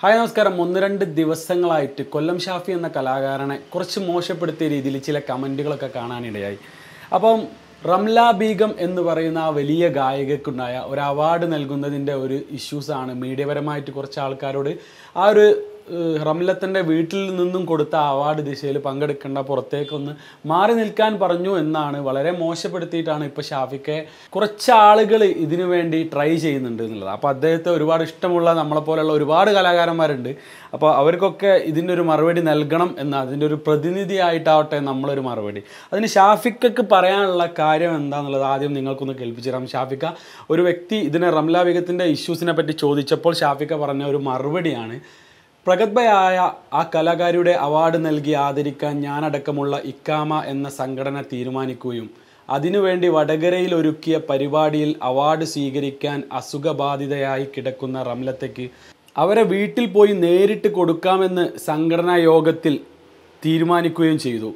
hi നമസ്കാരം ഒന്ന് രണ്ട് ദിവസങ്ങളായിട്ട് കൊല്ലം ഷാഫി എന്ന കലാകാരനെ കുറച്ച് മോശപ്പെടുത്തിയ രീതിയിൽ ചില കമൻറ്റുകളൊക്കെ കാണാനിടയായി അപ്പം റംല ബീഗം എന്ന് പറയുന്ന ആ വലിയ ഗായികക്കുണ്ടായ ഒരു അവാർഡ് നൽകുന്നതിൻ്റെ ഒരു ഇഷ്യൂസാണ് മീഡിയപരമായിട്ട് കുറച്ച് ആൾക്കാരോട് ആ ഒരു റംലത്തിൻ്റെ വീട്ടിൽ നിന്നും കൊടുത്ത അവാർഡ് ദിശയിൽ പങ്കെടുക്കേണ്ട പുറത്തേക്കൊന്ന് മാറി നിൽക്കാൻ പറഞ്ഞു എന്നാണ് വളരെ മോശപ്പെടുത്തിയിട്ടാണ് ഇപ്പോൾ ഷാഫിക്കെ കുറച്ച് ആളുകൾ ഇതിനു വേണ്ടി ട്രൈ ചെയ്യുന്നുണ്ട് എന്നുള്ളത് അപ്പോൾ അദ്ദേഹത്തെ ഒരുപാട് ഇഷ്ടമുള്ള നമ്മളെപ്പോലെയുള്ള ഒരുപാട് കലാകാരന്മാരുണ്ട് അപ്പോൾ അവർക്കൊക്കെ ഇതിൻ്റെ ഒരു മറുപടി നൽകണം എന്ന അതിൻ്റെ ഒരു പ്രതിനിധിയായിട്ടാവട്ടെ നമ്മളൊരു മറുപടി അതിന് ഷാഫിക്കക്ക് പറയാനുള്ള കാര്യം എന്താണെന്നുള്ളത് ആദ്യം നിങ്ങൾക്കൊന്ന് കേൾപ്പിച്ചു തരാം ഷാഫിക്ക ഒരു വ്യക്തി ഇതിനെ റംലാ വികത്തിൻ്റെ ഇഷ്യൂസിനെ പറ്റി ചോദിച്ചപ്പോൾ ഷാഫിക്ക പറഞ്ഞ ഒരു മറുപടിയാണ് പ്രഗത്ഭയായ ആ കലാകാരിയുടെ അവാർഡ് നൽകി ആദരിക്കാൻ ഞാനടക്കമുള്ള ഇക്കാമ എന്ന സംഘടന തീരുമാനിക്കുകയും അതിനുവേണ്ടി വടകരയിൽ ഒരുക്കിയ പരിപാടിയിൽ അവാർഡ് സ്വീകരിക്കാൻ അസുഖബാധിതയായി കിടക്കുന്ന റംലത്തയ്ക്ക് അവരെ വീട്ടിൽ പോയി നേരിട്ട് കൊടുക്കാമെന്ന് സംഘടനാ യോഗത്തിൽ തീരുമാനിക്കുകയും ചെയ്തു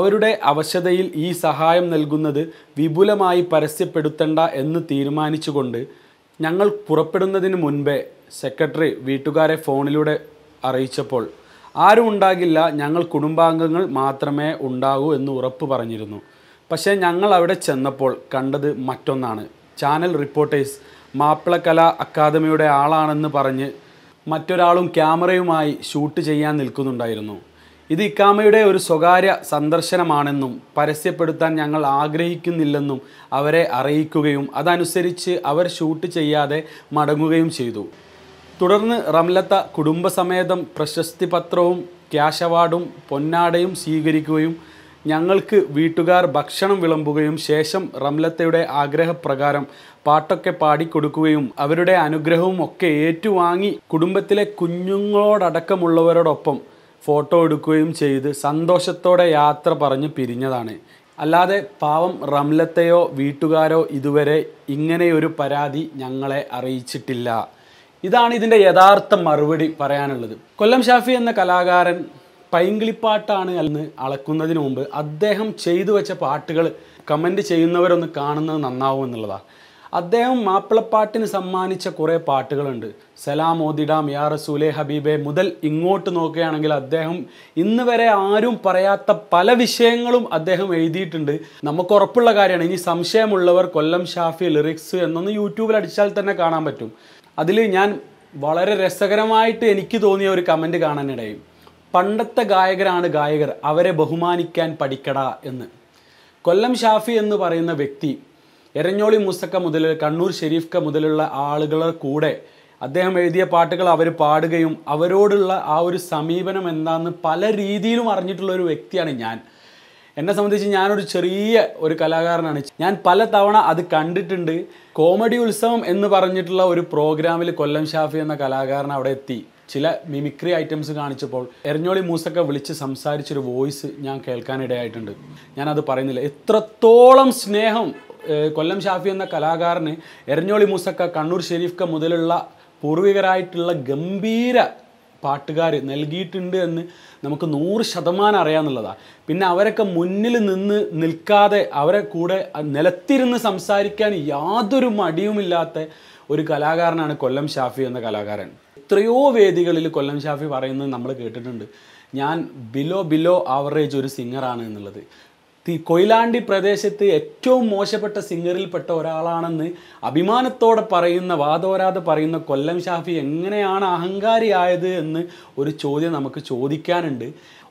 അവരുടെ അവശതയിൽ ഈ സഹായം നൽകുന്നത് വിപുലമായി പരസ്യപ്പെടുത്തണ്ട എന്ന് തീരുമാനിച്ചുകൊണ്ട് ഞങ്ങൾ പുറപ്പെടുന്നതിന് മുൻപേ സെക്രട്ടറി വീട്ടുകാരെ ഫോണിലൂടെ അറിയിച്ചപ്പോൾ ആരും ഉണ്ടാകില്ല ഞങ്ങൾ കുടുംബാംഗങ്ങൾ മാത്രമേ ഉണ്ടാകൂ എന്ന് ഉറപ്പ് പറഞ്ഞിരുന്നു പക്ഷേ ഞങ്ങൾ അവിടെ ചെന്നപ്പോൾ കണ്ടത് മറ്റൊന്നാണ് ചാനൽ റിപ്പോർട്ടേഴ്സ് മാപ്പിളകല അക്കാദമിയുടെ ആളാണെന്ന് പറഞ്ഞ് മറ്റൊരാളും ക്യാമറയുമായി ഷൂട്ട് ചെയ്യാൻ നിൽക്കുന്നുണ്ടായിരുന്നു ഇത് ഇക്കാമയുടെ ഒരു സ്വകാര്യ സന്ദർശനമാണെന്നും പരസ്യപ്പെടുത്താൻ ഞങ്ങൾ ആഗ്രഹിക്കുന്നില്ലെന്നും അവരെ അറിയിക്കുകയും അതനുസരിച്ച് അവർ ഷൂട്ട് ചെയ്യാതെ മടങ്ങുകയും ചെയ്തു തുടർന്ന് റംലത്ത കുടുംബസമേതം പ്രശസ്തി പത്രവും ക്യാഷ് അവാർഡും പൊന്നാടയും സ്വീകരിക്കുകയും ഞങ്ങൾക്ക് വീട്ടുകാർ ഭക്ഷണം വിളമ്പുകയും ശേഷം റംലത്തയുടെ ആഗ്രഹപ്രകാരം പാട്ടൊക്കെ പാടിക്കൊടുക്കുകയും അവരുടെ അനുഗ്രഹവും ഒക്കെ ഏറ്റുവാങ്ങി കുടുംബത്തിലെ കുഞ്ഞുങ്ങളോടക്കമുള്ളവരോടൊപ്പം ഫോട്ടോ എടുക്കുകയും ചെയ്ത് സന്തോഷത്തോടെ യാത്ര പറഞ്ഞ് പിരിഞ്ഞതാണ് അല്ലാതെ പാവം റംലത്തയോ വീട്ടുകാരോ ഇതുവരെ ഇങ്ങനെയൊരു പരാതി ഞങ്ങളെ അറിയിച്ചിട്ടില്ല ഇതാണ് ഇതിൻ്റെ യഥാർത്ഥ മറുപടി പറയാനുള്ളത് കൊല്ലം ഷാഫി എന്ന കലാകാരൻ പൈങ്കിളിപ്പാട്ടാണ് എന്ന് അളക്കുന്നതിന് മുമ്പ് അദ്ദേഹം ചെയ്തു വെച്ച പാട്ടുകൾ കമൻ്റ് ചെയ്യുന്നവരൊന്ന് കാണുന്നത് നന്നാവും എന്നുള്ളതാണ് അദ്ദേഹം മാപ്പിളപ്പാട്ടിന് സമ്മാനിച്ച കുറേ പാട്ടുകളുണ്ട് സലാം ഓദിഡാം യാ റസൂലെ ഹബീബെ മുതൽ ഇങ്ങോട്ട് നോക്കുകയാണെങ്കിൽ അദ്ദേഹം ഇന്ന് വരെ ആരും പറയാത്ത പല വിഷയങ്ങളും അദ്ദേഹം എഴുതിയിട്ടുണ്ട് നമുക്ക് ഉറപ്പുള്ള കാര്യമാണ് ഇനി സംശയമുള്ളവർ കൊല്ലം ഷാഫി ലിറിക്സ് എന്നൊന്ന് യൂട്യൂബിൽ അടിച്ചാൽ തന്നെ കാണാൻ പറ്റും അതിൽ ഞാൻ വളരെ രസകരമായിട്ട് എനിക്ക് തോന്നിയ ഒരു കമൻറ്റ് കാണാനിടയും പണ്ടത്തെ ഗായകരാണ് ഗായകർ അവരെ ബഹുമാനിക്കാൻ പഠിക്കടാ എന്ന് കൊല്ലം ഷാഫി എന്ന് പറയുന്ന വ്യക്തി എരഞ്ഞോളി മുസക്ക മുതൽ കണ്ണൂർ ഷെരീഫ്ക മുതലുള്ള ആളുകളെ കൂടെ അദ്ദേഹം എഴുതിയ പാട്ടുകൾ അവർ പാടുകയും അവരോടുള്ള ആ ഒരു സമീപനം എന്താണെന്ന് പല രീതിയിലും അറിഞ്ഞിട്ടുള്ള ഒരു വ്യക്തിയാണ് ഞാൻ എന്നെ സംബന്ധിച്ച് ഞാനൊരു ചെറിയ ഒരു കലാകാരനാണ് ഞാൻ പല തവണ അത് കണ്ടിട്ടുണ്ട് കോമഡി ഉത്സവം എന്ന് പറഞ്ഞിട്ടുള്ള ഒരു പ്രോഗ്രാമിൽ കൊല്ലം ഷാഫി എന്ന കലാകാരൻ അവിടെ എത്തി ചില മിമിക്രി ഐറ്റംസ് കാണിച്ചപ്പോൾ എരഞ്ഞോളി മൂസൊക്കെ വിളിച്ച് സംസാരിച്ചൊരു വോയിസ് ഞാൻ കേൾക്കാനിടയായിട്ടുണ്ട് ഞാനത് പറയുന്നില്ല എത്രത്തോളം സ്നേഹം കൊല്ലം ഷാഫി എന്ന കലാകാരന് എരഞ്ഞോളി മൂസക്ക കണ്ണൂർ ഷെരീഫ്ക്ക മുതലുള്ള പൂർവികരായിട്ടുള്ള ഗംഭീര പാട്ടുകാർ നൽകിയിട്ടുണ്ട് എന്ന് നമുക്ക് നൂറ് ശതമാനം അറിയാമെന്നുള്ളതാണ് പിന്നെ അവരൊക്കെ മുന്നിൽ നിന്ന് നിൽക്കാതെ അവരെ കൂടെ നിലത്തിരുന്ന് സംസാരിക്കാൻ യാതൊരു മടിയുമില്ലാത്ത ഒരു കലാകാരനാണ് കൊല്ലം ഷാഫി എന്ന കലാകാരൻ എത്രയോ വേദികളിൽ കൊല്ലം ഷാഫി പറയുന്നത് നമ്മൾ കേട്ടിട്ടുണ്ട് ഞാൻ ബിലോ ബിലോ ആവറേജ് ഒരു സിംഗറാണ് എന്നുള്ളത് ഈ കൊയിലാണ്ടി പ്രദേശത്ത് ഏറ്റവും മോശപ്പെട്ട സിംഗറിൽപ്പെട്ട ഒരാളാണെന്ന് അഭിമാനത്തോടെ പറയുന്ന വാദോരാതെ പറയുന്ന കൊല്ലം ഷാഫി എങ്ങനെയാണ് അഹങ്കാരിയായത് എന്ന് ഒരു ചോദ്യം നമുക്ക് ചോദിക്കാനുണ്ട്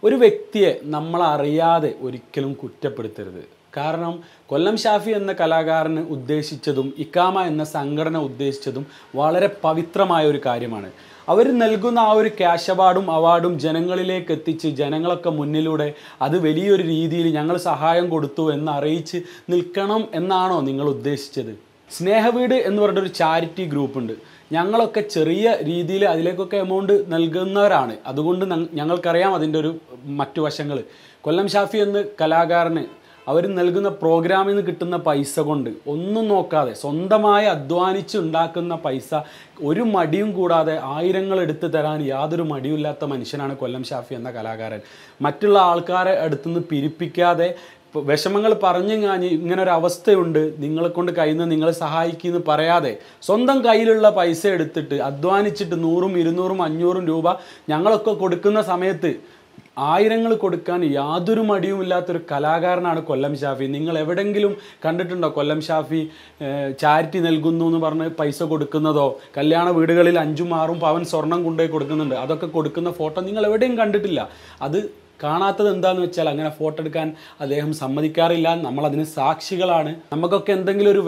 ഒരു വ്യക്തിയെ നമ്മളറിയാതെ ഒരിക്കലും കുറ്റപ്പെടുത്തരുത് കാരണം കൊല്ലം ഷാഫി എന്ന കലാകാരന് ഉദ്ദേശിച്ചതും ഇക്കാമ എന്ന സംഘടന ഉദ്ദേശിച്ചതും വളരെ പവിത്രമായ ഒരു കാര്യമാണ് അവർ നൽകുന്ന ആ ഒരു ക്യാഷ് അവാർഡും അവാർഡും ജനങ്ങളിലേക്ക് എത്തിച്ച് ജനങ്ങളൊക്കെ മുന്നിലൂടെ അത് വലിയൊരു രീതിയിൽ ഞങ്ങൾ സഹായം കൊടുത്തു എന്ന് അറിയിച്ച് നിൽക്കണം എന്നാണോ നിങ്ങൾ ഉദ്ദേശിച്ചത് സ്നേഹവീട് എന്ന് ഒരു ചാരിറ്റി ഗ്രൂപ്പുണ്ട് ഞങ്ങളൊക്കെ ചെറിയ രീതിയിൽ അതിലേക്കൊക്കെ എമൗണ്ട് നൽകുന്നവരാണ് അതുകൊണ്ട് ഞങ്ങൾക്കറിയാം അതിൻ്റെ ഒരു മറ്റു വശങ്ങൾ കൊല്ലം ഷാഫി എന്ന കലാകാരന് അവർ നൽകുന്ന പ്രോഗ്രാമിൽ നിന്ന് കിട്ടുന്ന പൈസ കൊണ്ട് ഒന്നും നോക്കാതെ സ്വന്തമായി അധ്വാനിച്ചുണ്ടാക്കുന്ന പൈസ ഒരു മടിയും കൂടാതെ ആയിരങ്ങൾ എടുത്തു തരാൻ യാതൊരു മടിയില്ലാത്ത മനുഷ്യനാണ് കൊല്ലം ഷാഫി എന്ന കലാകാരൻ മറ്റുള്ള ആൾക്കാരെ അടുത്തുനിന്ന് പിരിപ്പിക്കാതെ വിഷമങ്ങൾ പറഞ്ഞു കാഞ്ഞ് ഇങ്ങനെ ഒരു അവസ്ഥയുണ്ട് നിങ്ങളെ കൊണ്ട് കയ്യിൽ നിന്ന് നിങ്ങളെ സഹായിക്കുമെന്ന് പറയാതെ സ്വന്തം കയ്യിലുള്ള പൈസ എടുത്തിട്ട് അധ്വാനിച്ചിട്ട് നൂറും ഇരുന്നൂറും അഞ്ഞൂറും രൂപ ഞങ്ങളൊക്കെ കൊടുക്കുന്ന സമയത്ത് ആയിരങ്ങൾ കൊടുക്കാൻ യാതൊരു മടിയുമില്ലാത്തൊരു കലാകാരനാണ് കൊല്ലം ഷാഫി നിങ്ങൾ എവിടെങ്കിലും കണ്ടിട്ടുണ്ടോ കൊല്ലം ഷാഫി ചാരിറ്റി നൽകുന്നു എന്ന് പറഞ്ഞ് പൈസ കൊടുക്കുന്നതോ കല്യാണ വീടുകളിൽ അഞ്ചും ആറും പവൻ സ്വർണം കൊണ്ടുപോയി കൊടുക്കുന്നുണ്ട് അതൊക്കെ കൊടുക്കുന്ന ഫോട്ടോ നിങ്ങൾ എവിടെയും കണ്ടിട്ടില്ല അത് കാണാത്തത് എന്താണെന്ന് വെച്ചാൽ അങ്ങനെ ഫോട്ടോ എടുക്കാൻ അദ്ദേഹം സമ്മതിക്കാറില്ല നമ്മളതിന് സാക്ഷികളാണ് നമുക്കൊക്കെ എന്തെങ്കിലും ഒരു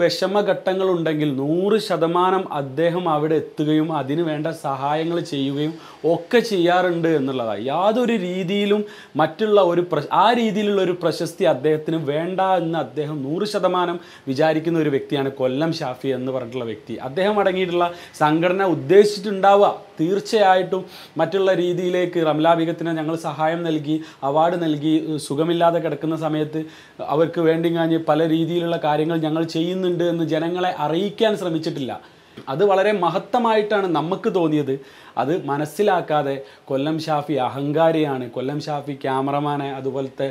ഘട്ടങ്ങൾ ഉണ്ടെങ്കിൽ നൂറ് ശതമാനം അദ്ദേഹം അവിടെ എത്തുകയും അതിന് വേണ്ട സഹായങ്ങൾ ചെയ്യുകയും ഒക്കെ ചെയ്യാറുണ്ട് എന്നുള്ളതാണ് യാതൊരു രീതിയിലും മറ്റുള്ള ഒരു ആ രീതിയിലുള്ള ഒരു പ്രശസ്തി അദ്ദേഹത്തിന് വേണ്ട എന്ന് അദ്ദേഹം നൂറ് ശതമാനം വിചാരിക്കുന്ന ഒരു വ്യക്തിയാണ് കൊല്ലം ഷാഫി എന്ന് പറഞ്ഞിട്ടുള്ള വ്യക്തി അദ്ദേഹം അടങ്ങിയിട്ടുള്ള സംഘടന ഉദ്ദേശിച്ചിട്ടുണ്ടാവുക തീർച്ചയായിട്ടും മറ്റുള്ള രീതിയിലേക്ക് റംലാബികത്തിന് ഞങ്ങൾ സഹായം നൽകി അവാർഡ് നൽകി സുഖമില്ലാതെ കിടക്കുന്ന സമയത്ത് അവർക്ക് വേണ്ടി പല രീതിയിലുള്ള കാര്യങ്ങൾ ഞങ്ങൾ ചെയ്യുന്നുണ്ട് എന്ന് ജനങ്ങളെ അറിയിക്കാൻ ശ്രമിച്ചിട്ടില്ല അത് വളരെ മഹത്തമായിട്ടാണ് നമുക്ക് തോന്നിയത് അത് മനസ്സിലാക്കാതെ കൊല്ലം ഷാഫി അഹങ്കാരിയാണ് കൊല്ലം ഷാഫി ക്യാമറമാനെ അതുപോലത്തെ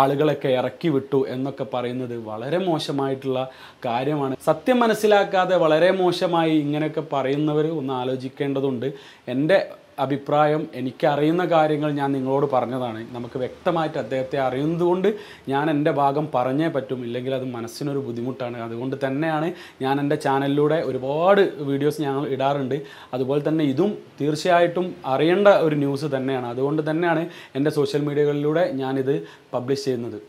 ആളുകളൊക്കെ ഇറക്കി വിട്ടു എന്നൊക്കെ പറയുന്നത് വളരെ മോശമായിട്ടുള്ള കാര്യമാണ് സത്യം മനസ്സിലാക്കാതെ വളരെ മോശമായി ഇങ്ങനെയൊക്കെ പറയുന്നവർ ഒന്ന് ആലോചിക്കേണ്ടതുണ്ട് എൻ്റെ അഭിപ്രായം എനിക്കറിയുന്ന കാര്യങ്ങൾ ഞാൻ നിങ്ങളോട് പറഞ്ഞതാണ് നമുക്ക് വ്യക്തമായിട്ട് അദ്ദേഹത്തെ അറിയുന്നതുകൊണ്ട് ഞാൻ എൻ്റെ ഭാഗം പറഞ്ഞേ പറ്റും ഇല്ലെങ്കിൽ അത് മനസ്സിനൊരു ബുദ്ധിമുട്ടാണ് അതുകൊണ്ട് തന്നെയാണ് ഞാൻ എൻ്റെ ചാനലിലൂടെ ഒരുപാട് വീഡിയോസ് ഞങ്ങൾ ഇടാറുണ്ട് അതുപോലെ തന്നെ ഇതും തീർച്ചയായിട്ടും അറിയേണ്ട ഒരു ന്യൂസ് തന്നെയാണ് അതുകൊണ്ട് തന്നെയാണ് എൻ്റെ സോഷ്യൽ മീഡിയകളിലൂടെ ഞാനിത് പബ്ലിഷ് ചെയ്യുന്നത്